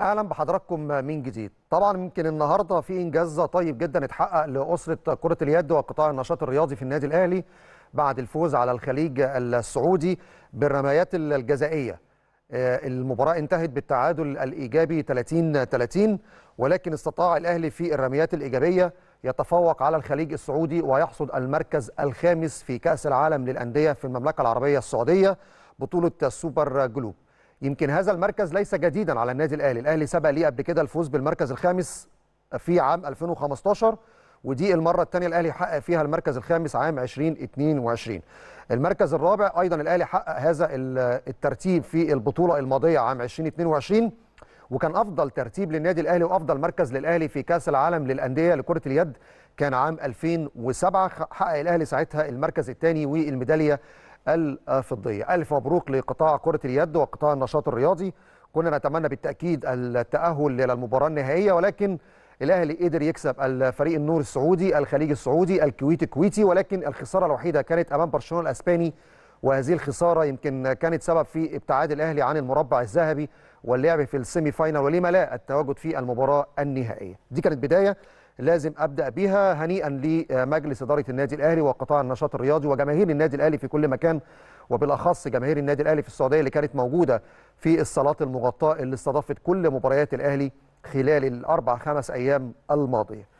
اهلا بحضراتكم من جديد طبعا يمكن النهارده في انجاز طيب جدا اتحقق لاسره كره اليد وقطاع النشاط الرياضي في النادي الاهلي بعد الفوز على الخليج السعودي بالرميات الجزائيه آه، المباراه انتهت بالتعادل الايجابي 30 30 ولكن استطاع الاهلي في الرميات الايجابيه يتفوق على الخليج السعودي ويحصد المركز الخامس في كاس العالم للانديه في المملكه العربيه السعوديه بطوله السوبر جلوب يمكن هذا المركز ليس جديدا على النادي الاهلي الاهلي سبق ليه قبل كده الفوز بالمركز الخامس في عام 2015 ودي المره الثانيه الاهلي حقق فيها المركز الخامس عام 2022 المركز الرابع ايضا الاهلي حقق هذا الترتيب في البطوله الماضيه عام 2022 وكان افضل ترتيب للنادي الاهلي وافضل مركز للاهلي في كاس العالم للانديه لكره اليد كان عام 2007 حقق الاهلي ساعتها المركز الثاني والميداليه الفضية ألف مبروك لقطاع كرة اليد وقطاع النشاط الرياضي كنا نتمنى بالتأكيد التأهل إلى المباراة النهائية ولكن الأهلي قدر يكسب الفريق النور السعودي الخليج السعودي الكويت الكويتي ولكن الخسارة الوحيدة كانت أمام برشلونة الأسباني وهذه الخسارة يمكن كانت سبب في ابتعاد الأهلي عن المربع الذهبي واللعب في السيمي فاينال ولما لا التواجد في المباراة النهائية دي كانت بداية لازم ابدا بيها هنيئا لمجلس اداره النادي الاهلي وقطاع النشاط الرياضي وجماهير النادي الاهلي في كل مكان وبالاخص جماهير النادي الاهلي في السعوديه اللي كانت موجوده في الصالات المغطاه اللي استضافت كل مباريات الاهلي خلال الاربع خمس ايام الماضيه